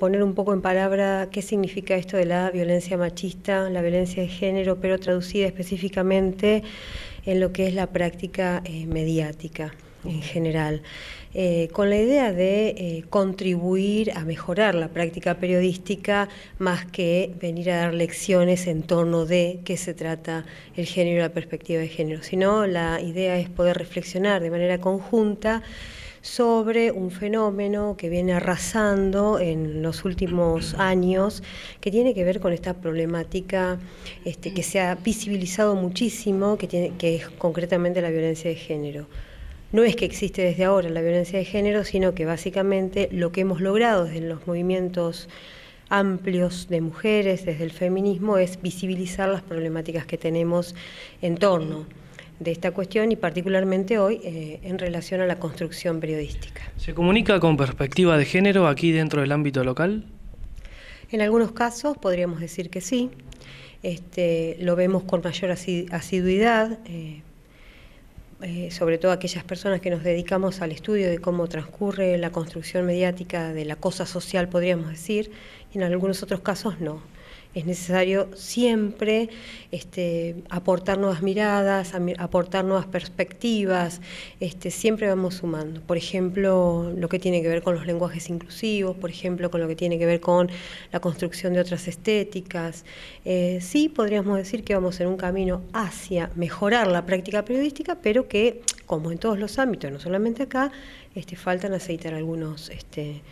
poner un poco en palabra qué significa esto de la violencia machista, la violencia de género, pero traducida específicamente en lo que es la práctica eh, mediática en general, eh, con la idea de eh, contribuir a mejorar la práctica periodística más que venir a dar lecciones en torno de qué se trata el género y la perspectiva de género, sino la idea es poder reflexionar de manera conjunta sobre un fenómeno que viene arrasando en los últimos años, que tiene que ver con esta problemática este, que se ha visibilizado muchísimo, que, que es concretamente la violencia de género no es que existe desde ahora la violencia de género, sino que básicamente lo que hemos logrado desde los movimientos amplios de mujeres, desde el feminismo, es visibilizar las problemáticas que tenemos en torno de esta cuestión y particularmente hoy eh, en relación a la construcción periodística. ¿Se comunica con perspectiva de género aquí dentro del ámbito local? En algunos casos podríamos decir que sí. Este, lo vemos con mayor asiduidad, eh, eh, sobre todo aquellas personas que nos dedicamos al estudio de cómo transcurre la construcción mediática de la cosa social, podríamos decir, y en algunos otros casos no es necesario siempre este, aportar nuevas miradas, aportar nuevas perspectivas, este, siempre vamos sumando. Por ejemplo, lo que tiene que ver con los lenguajes inclusivos, por ejemplo, con lo que tiene que ver con la construcción de otras estéticas. Eh, sí, podríamos decir que vamos en un camino hacia mejorar la práctica periodística, pero que, como en todos los ámbitos, no solamente acá, este, faltan aceitar algunos, este,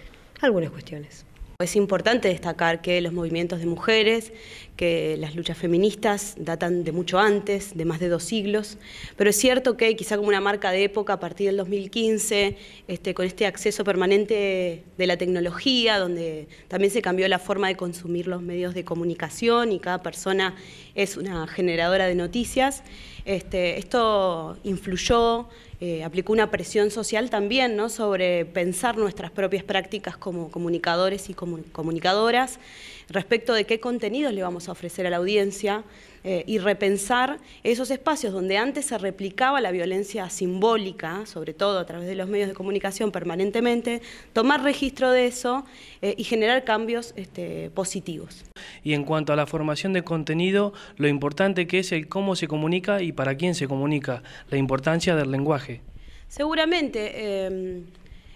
algunas cuestiones. Es importante destacar que los movimientos de mujeres, que las luchas feministas datan de mucho antes, de más de dos siglos, pero es cierto que quizá como una marca de época a partir del 2015, este, con este acceso permanente de la tecnología, donde también se cambió la forma de consumir los medios de comunicación y cada persona es una generadora de noticias, este, esto influyó, eh, aplicó una presión social también sobre pensar nuestras propias prácticas como comunicadores y comunicadoras respecto de qué contenidos le vamos a ofrecer a la audiencia eh, y repensar esos espacios donde antes se replicaba la violencia simbólica, sobre todo a través de los medios de comunicación permanentemente, tomar registro de eso eh, y generar cambios este, positivos. Y en cuanto a la formación de contenido, lo importante que es el cómo se comunica y para quién se comunica, la importancia del lenguaje. Seguramente em,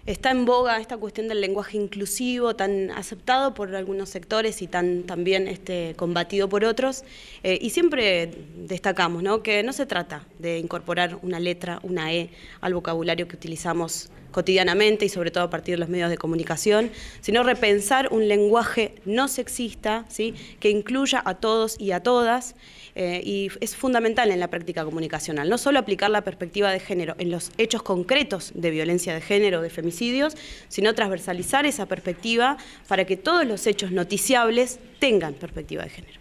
está en boga esta cuestión del lenguaje inclusivo, tan aceptado por algunos sectores y tan también este, combatido por otros. Eh, y siempre destacamos que no se trata de incorporar una letra, una E al vocabulario que utilizamos cotidianamente y sobre todo a partir de los medios de comunicación, sino repensar un lenguaje no sexista, ¿sí? que incluya a todos y a todas, eh, y es fundamental en la práctica comunicacional, no solo aplicar la perspectiva de género en los hechos concretos de violencia de género, de femicidios, sino transversalizar esa perspectiva para que todos los hechos noticiables tengan perspectiva de género.